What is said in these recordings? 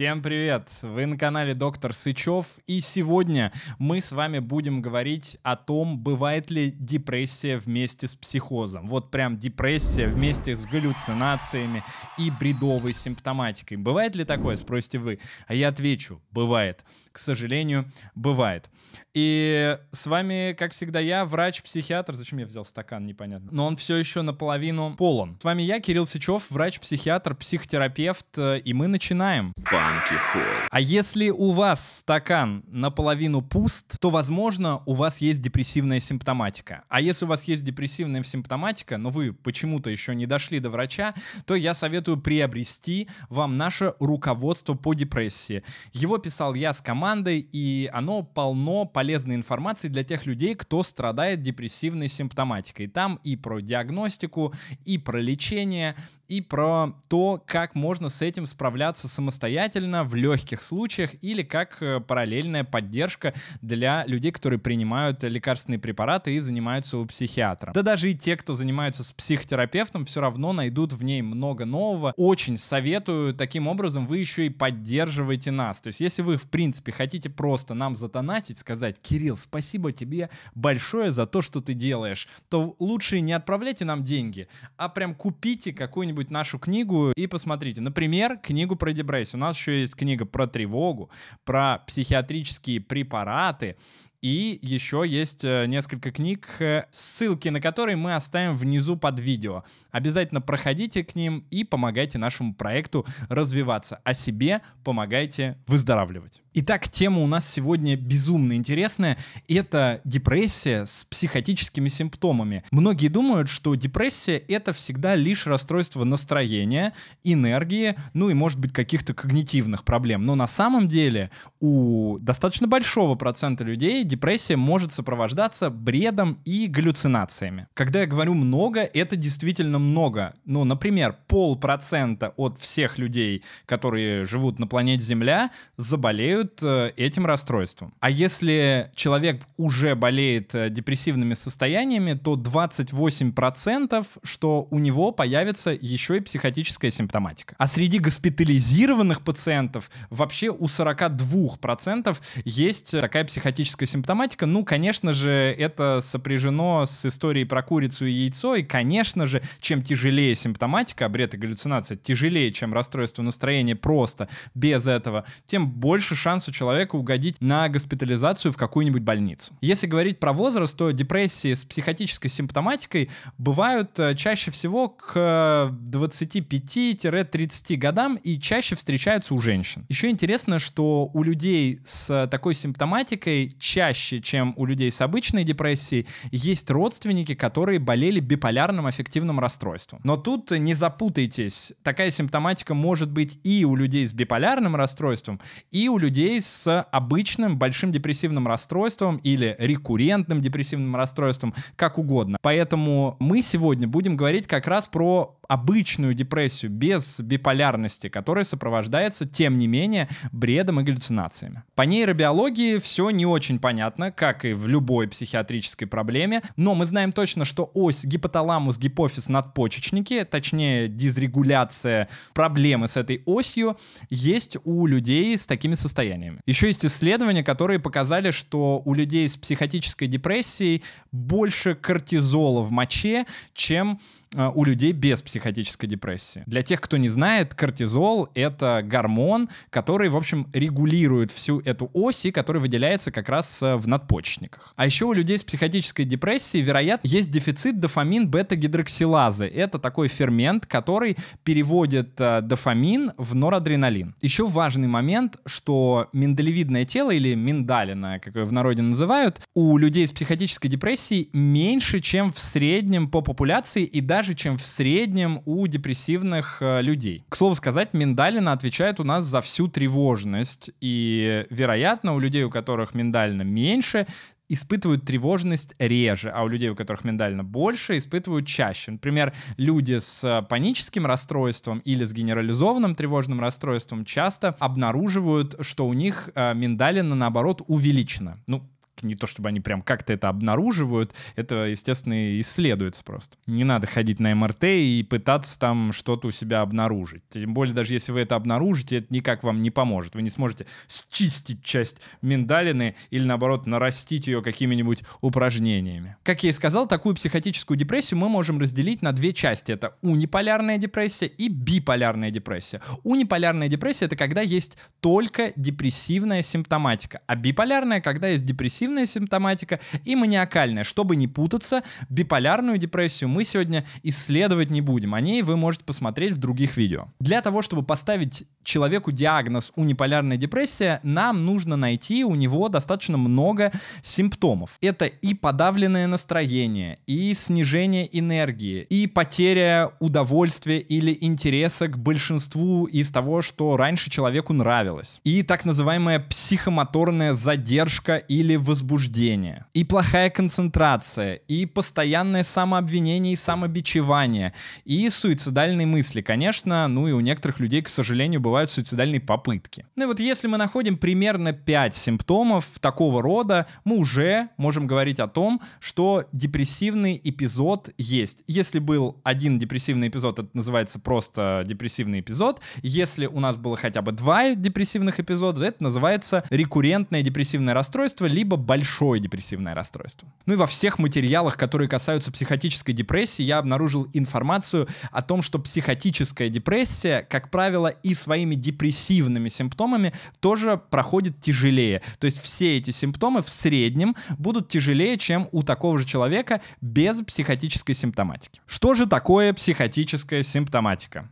Всем привет! Вы на канале Доктор Сычев, и сегодня мы с вами будем говорить о том, бывает ли депрессия вместе с психозом. Вот прям депрессия вместе с галлюцинациями и бредовой симптоматикой. Бывает ли такое, спросите вы? А я отвечу, бывает. К сожалению, бывает. И с вами, как всегда, я, врач-психиатр. Зачем я взял стакан, непонятно. Но он все еще наполовину полон. С вами я, Кирилл Сычев, врач-психиатр, психотерапевт, э, и мы начинаем. Бам! Манки Хой. А если у вас стакан наполовину пуст, то, возможно, у вас есть депрессивная симптоматика. А если у вас есть депрессивная симптоматика, но вы почему-то еще не дошли до врача, то я советую приобрести вам наше руководство по депрессии. Его писал я с командой, и оно полно полезной информации для тех людей, кто страдает депрессивной симптоматикой. Там и про диагностику, и про лечение, и про то, как можно с этим справляться самостоятельно, желательно в легких случаях или как э, параллельная поддержка для людей, которые принимают лекарственные препараты и занимаются у психиатра. Да даже и те, кто занимаются с психотерапевтом, все равно найдут в ней много нового. Очень советую, таким образом вы еще и поддерживаете нас. То есть если вы, в принципе, хотите просто нам затонатить, сказать, Кирилл, спасибо тебе большое за то, что ты делаешь, то лучше не отправляйте нам деньги, а прям купите какую-нибудь нашу книгу и посмотрите. Например, книгу про депрессию. У нас еще есть книга про тревогу, про психиатрические препараты и еще есть э, несколько книг, э, ссылки на которые мы оставим внизу под видео. Обязательно проходите к ним и помогайте нашему проекту развиваться, а себе помогайте выздоравливать. Итак, тема у нас сегодня безумно интересная. Это депрессия с психотическими симптомами. Многие думают, что депрессия — это всегда лишь расстройство настроения, энергии, ну и, может быть, каких-то когнитивных проблем. Но на самом деле у достаточно большого процента людей депрессия может сопровождаться бредом и галлюцинациями. Когда я говорю много, это действительно много. Ну, например, полпроцента от всех людей, которые живут на планете Земля, заболеют э, этим расстройством. А если человек уже болеет э, депрессивными состояниями, то 28%, что у него появится еще и психотическая симптоматика. А среди госпитализированных пациентов вообще у 42% есть такая психотическая симптоматика симптоматика, ну, конечно же, это сопряжено с историей про курицу и яйцо, и, конечно же, чем тяжелее симптоматика, бред и галлюцинация, тяжелее, чем расстройство настроения просто, без этого, тем больше шанс у человека угодить на госпитализацию в какую-нибудь больницу. Если говорить про возраст, то депрессии с психотической симптоматикой бывают э, чаще всего к 25-30 годам и чаще встречаются у женщин. Еще интересно, что у людей с такой симптоматикой чаще чаще, чем у людей с обычной депрессией, есть родственники, которые болели биполярным аффективным расстройством. Но тут не запутайтесь, такая симптоматика может быть и у людей с биполярным расстройством, и у людей с обычным большим депрессивным расстройством или рекуррентным депрессивным расстройством, как угодно. Поэтому мы сегодня будем говорить как раз про обычную депрессию без биполярности, которая сопровождается, тем не менее, бредом и галлюцинациями. По нейробиологии все не очень понятно понятно, как и в любой психиатрической проблеме, но мы знаем точно, что ось гипоталамус, гипофиз, надпочечники, точнее дисрегуляция проблемы с этой осью, есть у людей с такими состояниями. Еще есть исследования, которые показали, что у людей с психотической депрессией больше кортизола в моче, чем Э, у людей без психотической депрессии. Для тех, кто не знает, кортизол — это гормон, который, в общем, регулирует всю эту оси, которая выделяется как раз э, в надпочечниках. А еще у людей с психотической депрессией, вероятно, есть дефицит дофамин бета-гидроксилазы. Это такой фермент, который переводит э, дофамин в норадреналин. Еще важный момент, что миндалевидное тело или миндалина, как ее в народе называют, у людей с психотической депрессией меньше, чем в среднем по популяции и даже даже, чем в среднем у депрессивных э, людей. К слову сказать, миндалина отвечает у нас за всю тревожность, и, вероятно, у людей, у которых миндалина меньше, испытывают тревожность реже, а у людей, у которых миндально больше, испытывают чаще. Например, люди с э, паническим расстройством или с генерализованным тревожным расстройством часто обнаруживают, что у них э, миндалина, наоборот, увеличена. Ну, не то чтобы они прям как-то это обнаруживают, это, естественно, исследуется просто. Не надо ходить на МРТ и пытаться там что-то у себя обнаружить. Тем более, даже если вы это обнаружите, это никак вам не поможет. Вы не сможете счистить часть миндалины или, наоборот, нарастить ее какими-нибудь упражнениями. Как я и сказал, такую психотическую депрессию мы можем разделить на две части. Это униполярная депрессия и биполярная депрессия. Униполярная депрессия — это когда есть только депрессивная симптоматика, а биполярная — когда есть депрессивная депрессивная симптоматика и маниакальная. Чтобы не путаться, биполярную депрессию мы сегодня исследовать не будем. О ней вы можете посмотреть в других видео. Для того, чтобы поставить человеку диагноз униполярная депрессия, нам нужно найти у него достаточно много симптомов. Это и подавленное настроение, и снижение энергии, и потеря удовольствия или интереса к большинству из того, что раньше человеку нравилось. И так называемая психомоторная задержка или возбуждение возбуждение, и плохая концентрация, и постоянное самообвинение и самобичевание, и суицидальные мысли. Конечно, ну и у некоторых людей, к сожалению, бывают суицидальные попытки. Ну и вот если мы находим примерно 5 симптомов такого рода, мы уже можем говорить о том, что депрессивный эпизод есть. Если был один депрессивный эпизод, это называется просто депрессивный эпизод. Если у нас было хотя бы два депрессивных эпизода, это называется рекуррентное депрессивное расстройство, либо большое депрессивное расстройство. Ну и во всех материалах, которые касаются психотической депрессии, я обнаружил информацию о том, что психотическая депрессия, как правило, и своими депрессивными симптомами тоже проходит тяжелее. То есть все эти симптомы в среднем будут тяжелее, чем у такого же человека без психотической симптоматики. Что же такое психотическая симптоматика?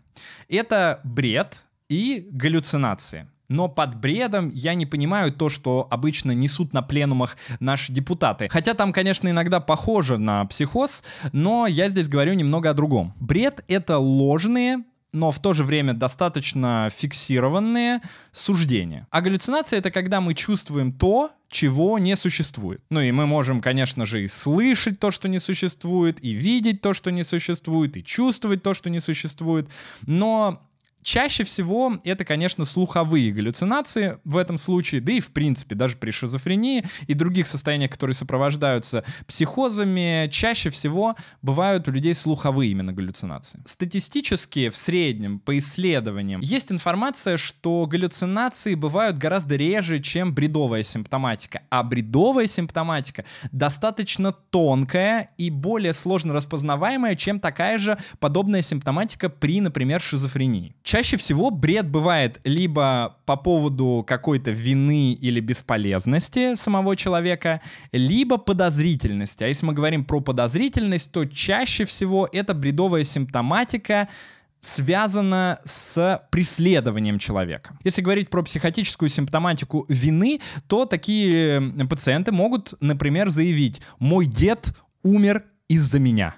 Это бред и галлюцинации но под бредом я не понимаю то, что обычно несут на пленумах наши депутаты. Хотя там, конечно, иногда похоже на психоз, но я здесь говорю немного о другом. Бред — это ложные, но в то же время достаточно фиксированные суждения. А галлюцинация — это когда мы чувствуем то, чего не существует. Ну и мы можем, конечно же, и слышать то, что не существует, и видеть то, что не существует, и чувствовать то, что не существует, но Чаще всего это, конечно, слуховые галлюцинации в этом случае, да и в принципе даже при шизофрении и других состояниях, которые сопровождаются психозами, чаще всего бывают у людей слуховые именно галлюцинации. Статистически в среднем по исследованиям есть информация, что галлюцинации бывают гораздо реже, чем бредовая симптоматика, а бредовая симптоматика достаточно тонкая и более сложно распознаваемая, чем такая же подобная симптоматика при, например, шизофрении чаще всего бред бывает либо по поводу какой-то вины или бесполезности самого человека, либо подозрительности. А если мы говорим про подозрительность, то чаще всего это бредовая симптоматика связано с преследованием человека. Если говорить про психотическую симптоматику вины, то такие пациенты могут, например, заявить «мой дед умер из-за меня».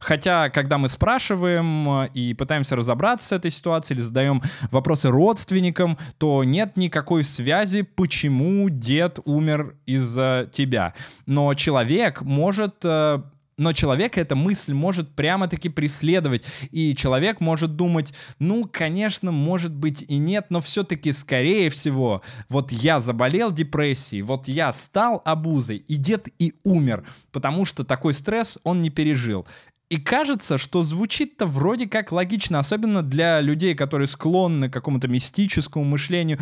Хотя, когда мы спрашиваем э, и пытаемся разобраться с этой ситуацией или задаем вопросы родственникам, то нет никакой связи, почему дед умер из-за тебя. Но человек может э, но человека эта мысль может прямо-таки преследовать. И человек может думать, ну, конечно, может быть и нет, но все-таки, скорее всего, вот я заболел депрессией, вот я стал обузой, и дед и умер, потому что такой стресс он не пережил. И кажется, что звучит-то вроде как логично, особенно для людей, которые склонны к какому-то мистическому мышлению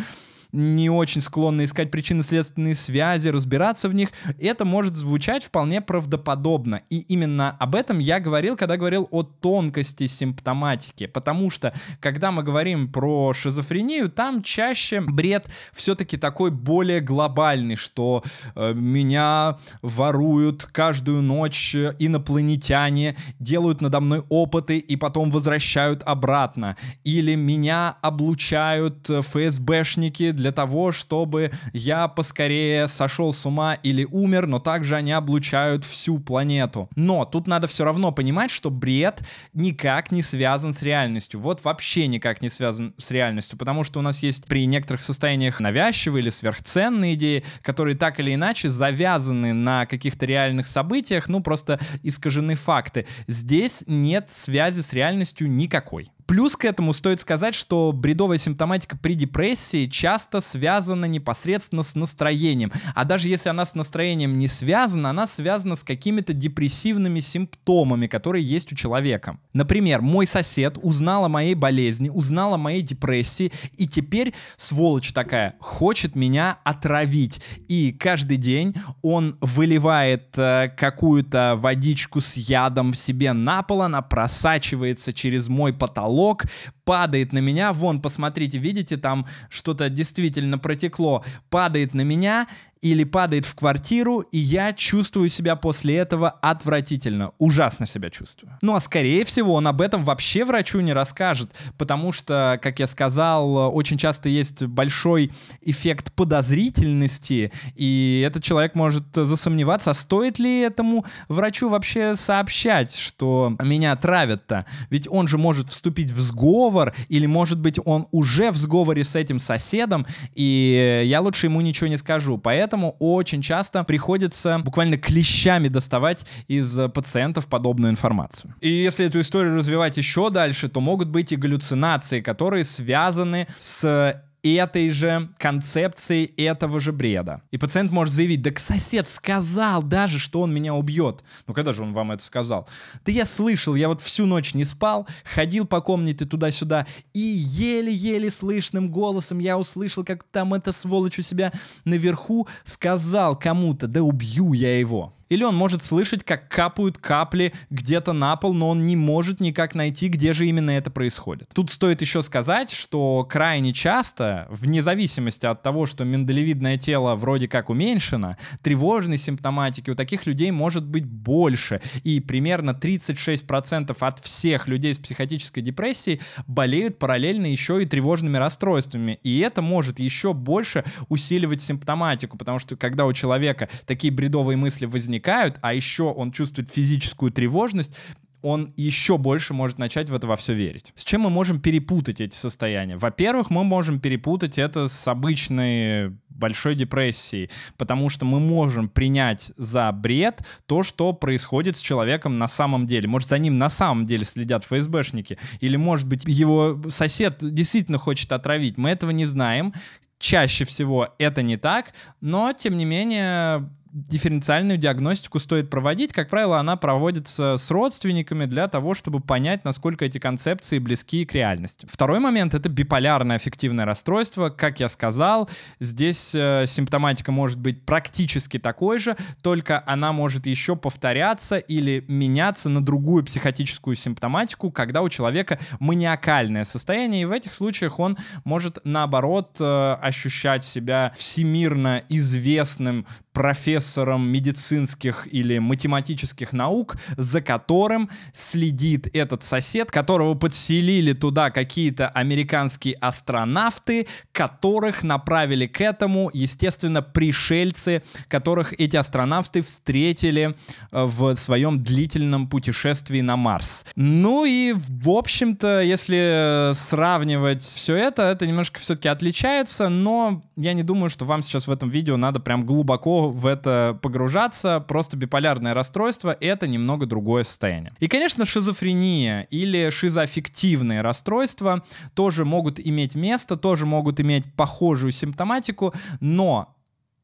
не очень склонны искать причинно-следственные связи, разбираться в них, это может звучать вполне правдоподобно. И именно об этом я говорил, когда говорил о тонкости симптоматики. Потому что, когда мы говорим про шизофрению, там чаще бред все-таки такой более глобальный, что э, меня воруют каждую ночь э, инопланетяне, делают надо мной опыты и потом возвращают обратно. Или меня облучают э, ФСБшники для того, чтобы я поскорее сошел с ума или умер, но также они облучают всю планету. Но тут надо все равно понимать, что бред никак не связан с реальностью. Вот вообще никак не связан с реальностью, потому что у нас есть при некоторых состояниях навязчивые или сверхценные идеи, которые так или иначе завязаны на каких-то реальных событиях, ну просто искажены факты. Здесь нет связи с реальностью никакой. Плюс к этому стоит сказать, что бредовая симптоматика при депрессии часто связана непосредственно с настроением. А даже если она с настроением не связана, она связана с какими-то депрессивными симптомами, которые есть у человека. Например, мой сосед узнал о моей болезни, узнал о моей депрессии, и теперь сволочь такая хочет меня отравить. И каждый день он выливает э, какую-то водичку с ядом себе на пол, она просачивается через мой потолок, потолок, падает на меня, вон, посмотрите, видите, там что-то действительно протекло, падает на меня, или падает в квартиру, и я чувствую себя после этого отвратительно, ужасно себя чувствую. Ну а скорее всего он об этом вообще врачу не расскажет, потому что, как я сказал, очень часто есть большой эффект подозрительности, и этот человек может засомневаться, а стоит ли этому врачу вообще сообщать, что меня травят-то? Ведь он же может вступить в сговор, или может быть он уже в сговоре с этим соседом, и я лучше ему ничего не скажу. Поэтому поэтому очень часто приходится буквально клещами доставать из э, пациентов подобную информацию. И если эту историю развивать еще дальше, то могут быть и галлюцинации, которые связаны с э, этой же концепции этого же бреда. И пациент может заявить, да к сосед сказал даже, что он меня убьет. Ну когда же он вам это сказал? Да я слышал, я вот всю ночь не спал, ходил по комнате туда-сюда, и еле-еле слышным голосом я услышал, как там эта сволочь у себя наверху сказал кому-то, да убью я его. Или он может слышать, как капают капли где-то на пол, но он не может никак найти, где же именно это происходит. Тут стоит еще сказать, что крайне часто, вне зависимости от того, что миндалевидное тело вроде как уменьшено, тревожной симптоматики у таких людей может быть больше. И примерно 36% от всех людей с психотической депрессией болеют параллельно еще и тревожными расстройствами. И это может еще больше усиливать симптоматику, потому что когда у человека такие бредовые мысли возникают, возникают, а еще он чувствует физическую тревожность, он еще больше может начать в это во все верить. С чем мы можем перепутать эти состояния? Во-первых, мы можем перепутать это с обычной большой депрессией, потому что мы можем принять за бред то, что происходит с человеком на самом деле. Может, за ним на самом деле следят ФСБшники, или, может быть, его сосед действительно хочет отравить. Мы этого не знаем. Чаще всего это не так, но, тем не менее, дифференциальную диагностику стоит проводить. Как правило, она проводится с родственниками для того, чтобы понять, насколько эти концепции близки к реальности. Второй момент — это биполярное аффективное расстройство. Как я сказал, здесь э, симптоматика может быть практически такой же, только она может еще повторяться или меняться на другую психотическую симптоматику, когда у человека маниакальное состояние, и в этих случаях он может, наоборот, э, ощущать себя всемирно известным профессором профессором медицинских или математических наук, за которым следит этот сосед, которого подселили туда какие-то американские астронавты, которых направили к этому, естественно, пришельцы, которых эти астронавты встретили э, в своем длительном путешествии на Марс. Ну и, в общем-то, если сравнивать все это, это немножко все-таки отличается, но я не думаю, что вам сейчас в этом видео надо прям глубоко в это это погружаться, просто биполярное расстройство — это немного другое состояние. И, конечно, шизофрения или шизоаффективные расстройства тоже могут иметь место, тоже могут иметь похожую симптоматику, но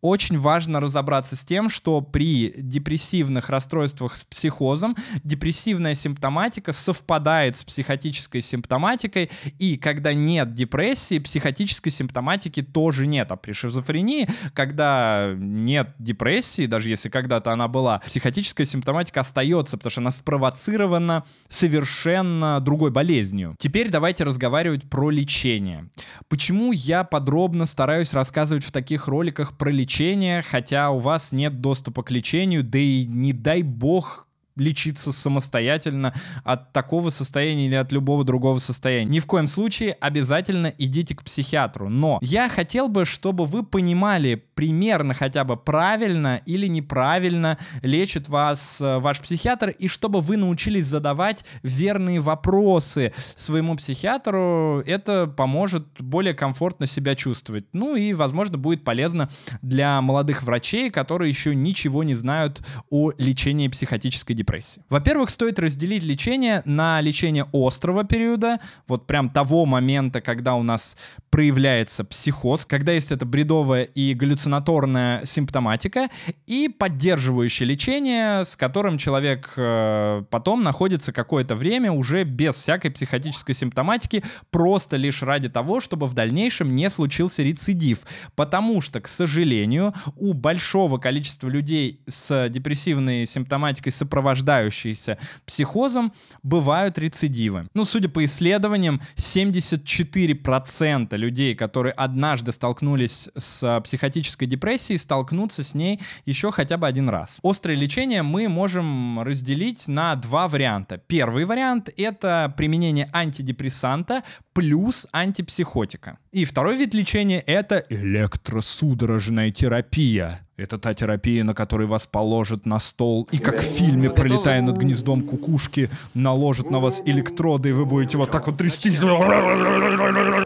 очень важно разобраться с тем, что при депрессивных расстройствах с психозом депрессивная симптоматика совпадает с психотической симптоматикой, и когда нет депрессии, психотической симптоматики тоже нет. А при шизофрении, когда нет депрессии, даже если когда-то она была, психотическая симптоматика остается, потому что она спровоцирована совершенно другой болезнью. Теперь давайте разговаривать про лечение. Почему я подробно стараюсь рассказывать в таких роликах про лечение? лечения, хотя у вас нет доступа к лечению, да и не дай бог лечиться самостоятельно от такого состояния или от любого другого состояния. Ни в коем случае обязательно идите к психиатру. Но я хотел бы, чтобы вы понимали примерно хотя бы правильно или неправильно лечит вас э, ваш психиатр, и чтобы вы научились задавать верные вопросы своему психиатру, это поможет более комфортно себя чувствовать. Ну и, возможно, будет полезно для молодых врачей, которые еще ничего не знают о лечении психотической депрессии депрессии. Во-первых, стоит разделить лечение на лечение острого периода, вот прям того момента, когда у нас проявляется психоз, когда есть эта бредовая и галлюцинаторная симптоматика, и поддерживающее лечение, с которым человек э, потом находится какое-то время уже без всякой психотической симптоматики, просто лишь ради того, чтобы в дальнейшем не случился рецидив. Потому что, к сожалению, у большого количества людей с депрессивной симптоматикой сопровождается сопровождающиеся психозом, бывают рецидивы. Ну, судя по исследованиям, 74% людей, которые однажды столкнулись с э, психотической депрессией, столкнутся с ней еще хотя бы один раз. Острое лечение мы можем разделить на два варианта. Первый вариант — это применение антидепрессанта плюс антипсихотика. И второй вид лечения — это электросудорожная терапия. Это та терапия, на которой вас положат на стол, и как в фильме, пролетая над гнездом кукушки, наложат на вас электроды, и вы будете вот так вот трясти.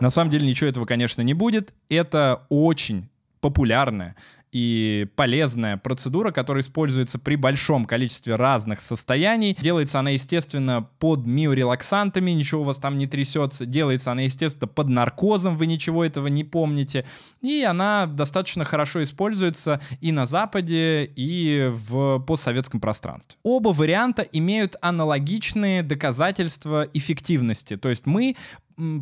На самом деле ничего этого, конечно, не будет. Это очень популярная и полезная процедура, которая используется при большом количестве разных состояний. Делается она, естественно, под миорелаксантами, ничего у вас там не трясется. Делается она, естественно, под наркозом, вы ничего этого не помните. И она достаточно хорошо используется и на Западе, и в постсоветском пространстве. Оба варианта имеют аналогичные доказательства эффективности. То есть мы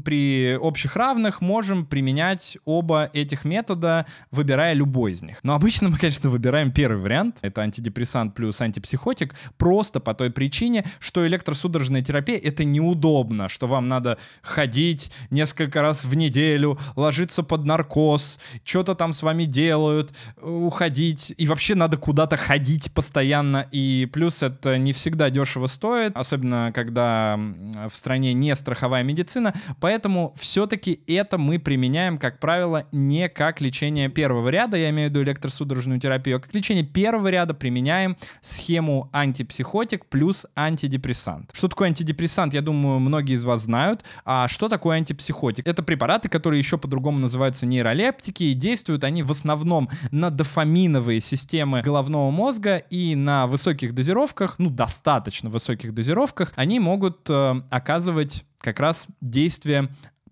при общих равных можем применять оба этих метода, выбирая любой из них. Но обычно мы, конечно, выбираем первый вариант. Это антидепрессант плюс антипсихотик. Просто по той причине, что электросудорожная терапия — это неудобно, что вам надо ходить несколько раз в неделю, ложиться под наркоз, что-то там с вами делают, уходить. И вообще надо куда-то ходить постоянно. И плюс это не всегда дешево стоит, особенно когда в стране не страховая медицина, Поэтому все-таки это мы применяем, как правило, не как лечение первого ряда, я имею в виду электросудорожную терапию, а как лечение первого ряда применяем схему антипсихотик плюс антидепрессант. Что такое антидепрессант, я думаю, многие из вас знают. А что такое антипсихотик? Это препараты, которые еще по-другому называются нейролептики, и действуют они в основном на дофаминовые системы головного мозга, и на высоких дозировках, ну, достаточно высоких дозировках, они могут э, оказывать как раз действие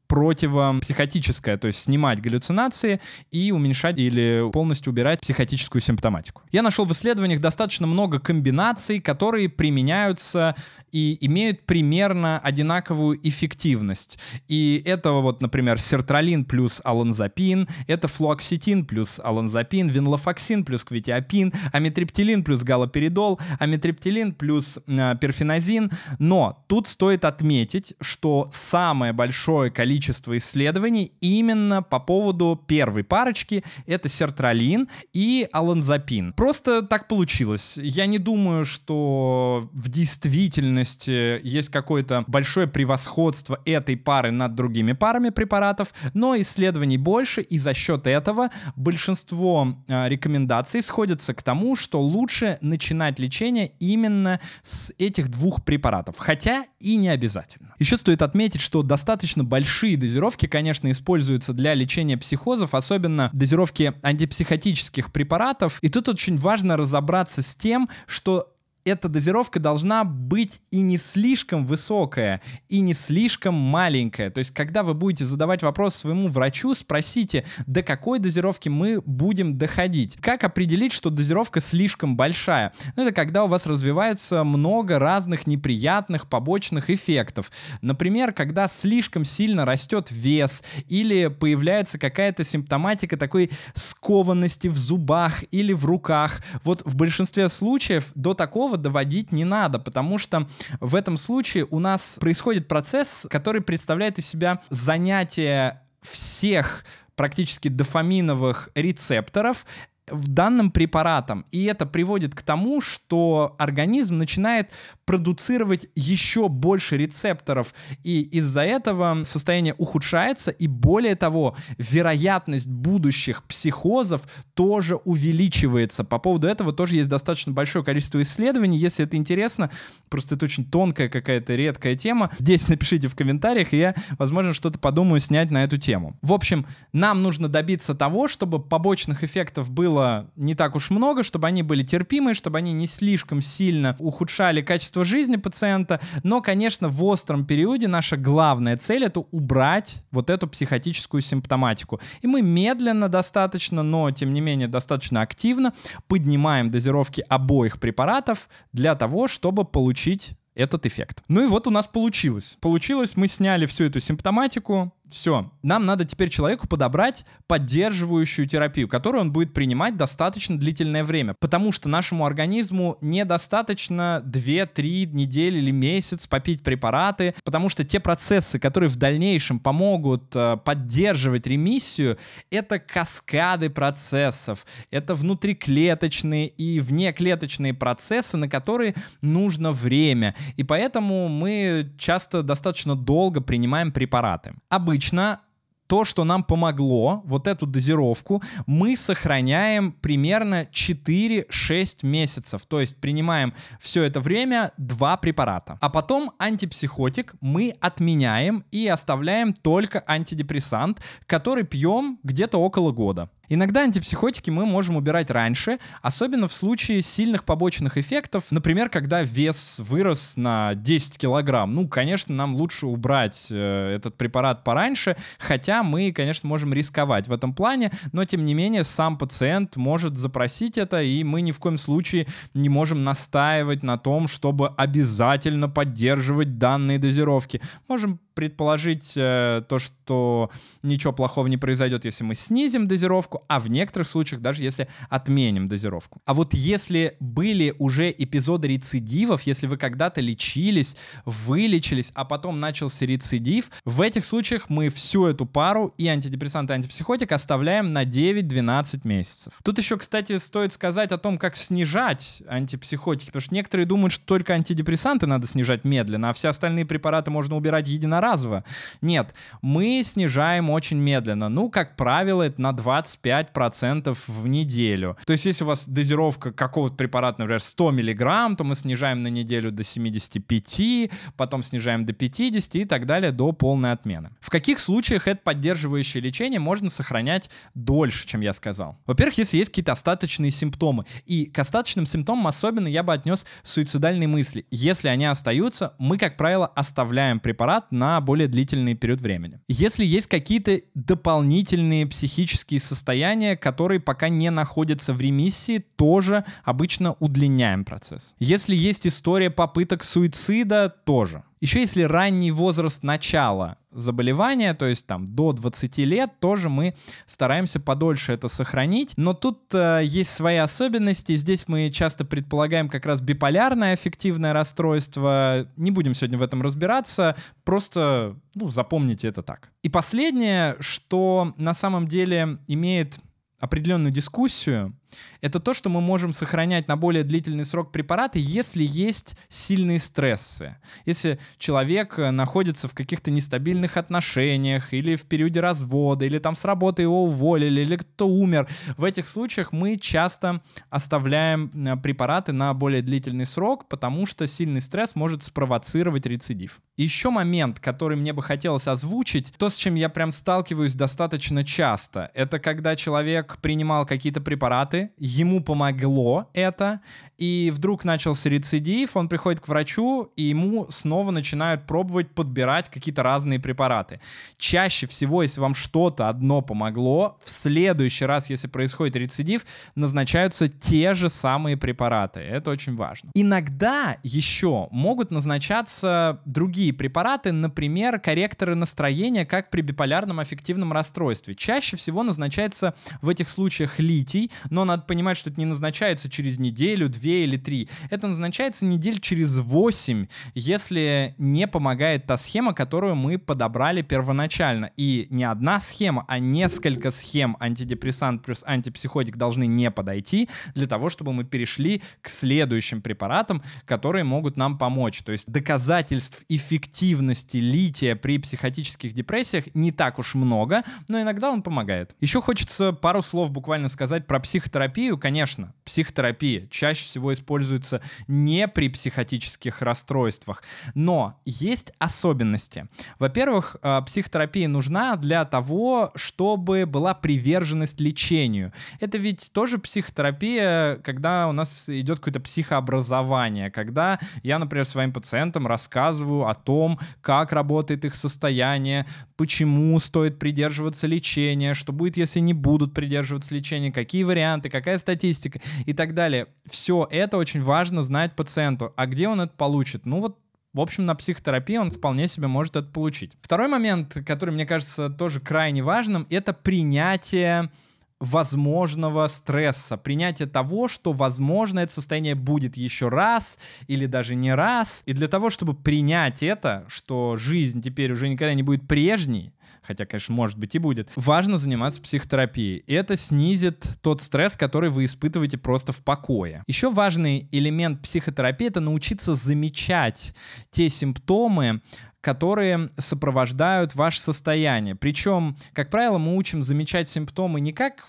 противопсихотическое, то есть снимать галлюцинации и уменьшать или полностью убирать психотическую симптоматику. Я нашел в исследованиях достаточно много комбинаций, которые применяются и имеют примерно одинаковую эффективность. И это вот, например, сертралин плюс аланзапин, это флуоксетин плюс аланзапин, винлофоксин плюс квитиапин, амитриптилин плюс галоперидол, амитриптилин плюс э, перфеназин. Но тут стоит отметить, что самое большое количество количество исследований именно по поводу первой парочки. Это сертралин и аланзапин. Просто так получилось. Я не думаю, что в действительности есть какое-то большое превосходство этой пары над другими парами препаратов, но исследований больше, и за счет этого большинство э, рекомендаций сходятся к тому, что лучше начинать лечение именно с этих двух препаратов, хотя и не обязательно. Еще стоит отметить, что достаточно большие большие дозировки, конечно, используются для лечения психозов, особенно дозировки антипсихотических препаратов. И тут очень важно разобраться с тем, что эта дозировка должна быть и не слишком высокая, и не слишком маленькая. То есть, когда вы будете задавать вопрос своему врачу, спросите, до какой дозировки мы будем доходить. Как определить, что дозировка слишком большая? Ну, это когда у вас развивается много разных неприятных побочных эффектов. Например, когда слишком сильно растет вес или появляется какая-то симптоматика такой скованности в зубах или в руках. Вот в большинстве случаев до такого Лаврова доводить не надо, потому что в этом случае у нас происходит процесс, который представляет из себя занятие всех практически дофаминовых рецепторов в данным препаратом. И это приводит к тому, что организм начинает продуцировать еще больше рецепторов. И из-за этого состояние ухудшается, и более того, вероятность будущих психозов тоже увеличивается. По поводу этого тоже есть достаточно большое количество исследований. Если это интересно, просто это очень тонкая какая-то редкая тема, здесь напишите в комментариях, и я, возможно, что-то подумаю снять на эту тему. В общем, нам нужно добиться того, чтобы побочных эффектов было было не так уж много, чтобы они были терпимы, чтобы они не слишком сильно ухудшали качество жизни пациента. Но, конечно, в остром периоде наша главная цель — это убрать вот эту психотическую симптоматику. И мы медленно достаточно, но, тем не менее, достаточно активно поднимаем дозировки обоих препаратов для того, чтобы получить этот эффект. Ну и вот у нас получилось. Получилось, мы сняли всю эту симптоматику, все. Нам надо теперь человеку подобрать поддерживающую терапию, которую он будет принимать достаточно длительное время, потому что нашему организму недостаточно 2-3 недели или месяц попить препараты, потому что те процессы, которые в дальнейшем помогут э, поддерживать ремиссию, это каскады процессов, это внутриклеточные и внеклеточные процессы, на которые нужно время. И поэтому мы часто достаточно долго принимаем препараты. Обычно обычно то, что нам помогло, вот эту дозировку, мы сохраняем примерно 4-6 месяцев. То есть принимаем все это время два препарата. А потом антипсихотик мы отменяем и оставляем только антидепрессант, который пьем где-то около года. Иногда антипсихотики мы можем убирать раньше, особенно в случае сильных побочных эффектов, например, когда вес вырос на 10 килограмм. Ну, конечно, нам лучше убрать э, этот препарат пораньше, хотя мы, конечно, можем рисковать в этом плане, но тем не менее сам пациент может запросить это, и мы ни в коем случае не можем настаивать на том, чтобы обязательно поддерживать данные дозировки. Можем предположить э, то, что ничего плохого не произойдет, если мы снизим дозировку, а в некоторых случаях даже если отменим дозировку. А вот если были уже эпизоды рецидивов, если вы когда-то лечились, вылечились, а потом начался рецидив, в этих случаях мы всю эту пару и антидепрессант, и антипсихотик оставляем на 9-12 месяцев. Тут еще, кстати, стоит сказать о том, как снижать антипсихотики, потому что некоторые думают, что только антидепрессанты надо снижать медленно, а все остальные препараты можно убирать единоразово, разово. Нет, мы снижаем очень медленно. Ну, как правило, это на 25% в неделю. То есть, если у вас дозировка какого-то препарата, например, 100 миллиграмм, то мы снижаем на неделю до 75, потом снижаем до 50 и так далее до полной отмены. В каких случаях это поддерживающее лечение можно сохранять дольше, чем я сказал? Во-первых, если есть какие-то остаточные симптомы. И к остаточным симптомам особенно я бы отнес суицидальные мысли. Если они остаются, мы, как правило, оставляем препарат на более длительный период времени. Если есть какие-то дополнительные психические состояния, которые пока не находятся в ремиссии, тоже обычно удлиняем процесс. Если есть история попыток суицида, тоже. Еще если ранний возраст начала заболевания, то есть там до 20 лет, тоже мы стараемся подольше это сохранить. Но тут э, есть свои особенности. Здесь мы часто предполагаем как раз биполярное аффективное расстройство. Не будем сегодня в этом разбираться, просто ну, запомните это так. И последнее, что на самом деле имеет определенную дискуссию, это то, что мы можем сохранять на более длительный срок препараты, если есть сильные стрессы. Если человек э, находится в каких-то нестабильных отношениях или в периоде развода, или там с работы его уволили, или кто умер, в этих случаях мы часто оставляем э, препараты на более длительный срок, потому что сильный стресс может спровоцировать рецидив. еще момент, который мне бы хотелось озвучить, то, с чем я прям сталкиваюсь достаточно часто, это когда человек принимал какие-то препараты, ему помогло это, и вдруг начался рецидив, он приходит к врачу, и ему снова начинают пробовать подбирать какие-то разные препараты. Чаще всего, если вам что-то одно помогло, в следующий раз, если происходит рецидив, назначаются те же самые препараты. Это очень важно. Иногда еще могут назначаться другие препараты, например, корректоры настроения, как при биполярном аффективном расстройстве. Чаще всего назначается в этих случаях литий, но надо понимать, что это не назначается через неделю, две или три. Это назначается недель через восемь, если не помогает та схема, которую мы подобрали первоначально. И не одна схема, а несколько схем антидепрессант плюс антипсихотик должны не подойти для того, чтобы мы перешли к следующим препаратам, которые могут нам помочь. То есть доказательств эффективности лития при психотических депрессиях не так уж много, но иногда он помогает. Еще хочется пару слов буквально сказать про психотерапию психотерапию, конечно, психотерапия чаще всего используется не при психотических расстройствах, но есть особенности. Во-первых, а, психотерапия нужна для того, чтобы была приверженность лечению. Это ведь тоже психотерапия, когда у нас идет какое-то психообразование, когда я, например, своим пациентам рассказываю о том, как работает их состояние, почему стоит придерживаться лечения, что будет, если не будут придерживаться лечения, какие варианты это какая статистика и так далее. Все это очень важно знать пациенту. А где он это получит? Ну вот в общем, на психотерапии он вполне себе может это получить. Второй момент, который, мне кажется, тоже крайне важным, это принятие возможного стресса, принятие того, что, возможно, это состояние будет еще раз или даже не раз. И для того, чтобы принять это, что жизнь теперь уже никогда не будет прежней, хотя, конечно, может быть и будет, важно заниматься психотерапией. И это снизит тот стресс, который вы испытываете просто в покое. Еще важный элемент психотерапии — это научиться замечать те симптомы, которые сопровождают ваше состояние. Причем, как правило, мы учим замечать симптомы не как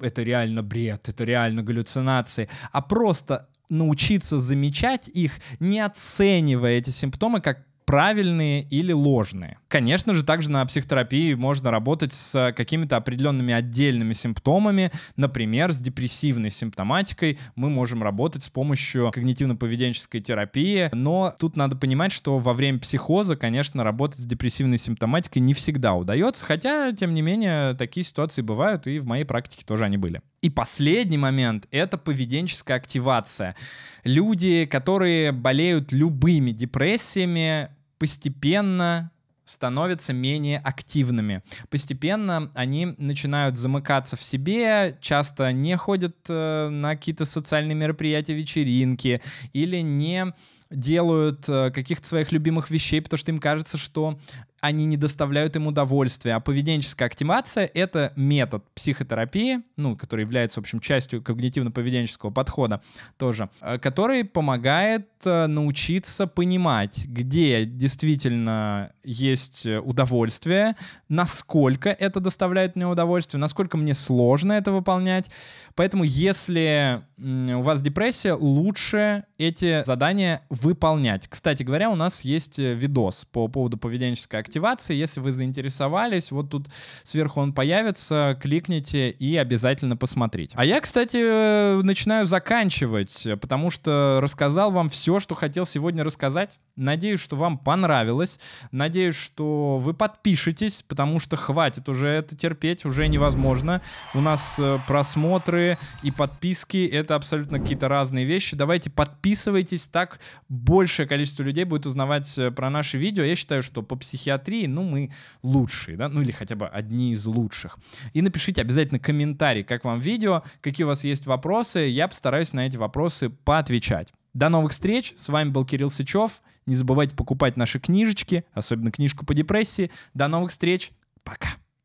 это реально бред, это реально галлюцинации, а просто научиться замечать их, не оценивая эти симптомы как правильные или ложные. Конечно же, также на психотерапии можно работать с э, какими-то определенными отдельными симптомами. Например, с депрессивной симптоматикой мы можем работать с помощью когнитивно-поведенческой терапии. Но тут надо понимать, что во время психоза, конечно, работать с депрессивной симптоматикой не всегда удается. Хотя, тем не менее, такие ситуации бывают, и в моей практике тоже они были. И последний момент — это поведенческая активация. Люди, которые болеют любыми депрессиями, постепенно становятся менее активными. Постепенно они начинают замыкаться в себе, часто не ходят э, на какие-то социальные мероприятия, вечеринки или не делают э, каких-то своих любимых вещей, потому что им кажется, что они не доставляют им удовольствия. А поведенческая активация — это метод психотерапии, ну, который является, в общем, частью когнитивно-поведенческого подхода тоже, э, который помогает э, научиться понимать, где действительно есть э, удовольствие, насколько это доставляет мне удовольствие, насколько мне сложно это выполнять. Поэтому, если у вас депрессия, лучше эти задания выполнять. Кстати говоря, у нас есть э, видос по поводу поведенческой активации. Если вы заинтересовались, вот тут сверху он появится, кликните и обязательно посмотрите. А я, кстати, э, начинаю заканчивать, потому что рассказал вам все, что хотел сегодня рассказать. Надеюсь, что вам понравилось. Надеюсь, что вы подпишетесь, потому что хватит уже это терпеть, уже невозможно. У нас э, просмотры и подписки — это абсолютно какие-то разные вещи. Давайте подписывайтесь, так большее количество людей будет узнавать э, про наши видео. Я считаю, что по психиатрии, ну, мы лучшие, да, ну или хотя бы одни из лучших. И напишите обязательно комментарий, как вам видео, какие у вас есть вопросы. Я постараюсь на эти вопросы поотвечать. До новых встреч. С вами был Кирилл Сычев. Не забывайте покупать наши книжечки, особенно книжку по депрессии. До новых встреч. Пока.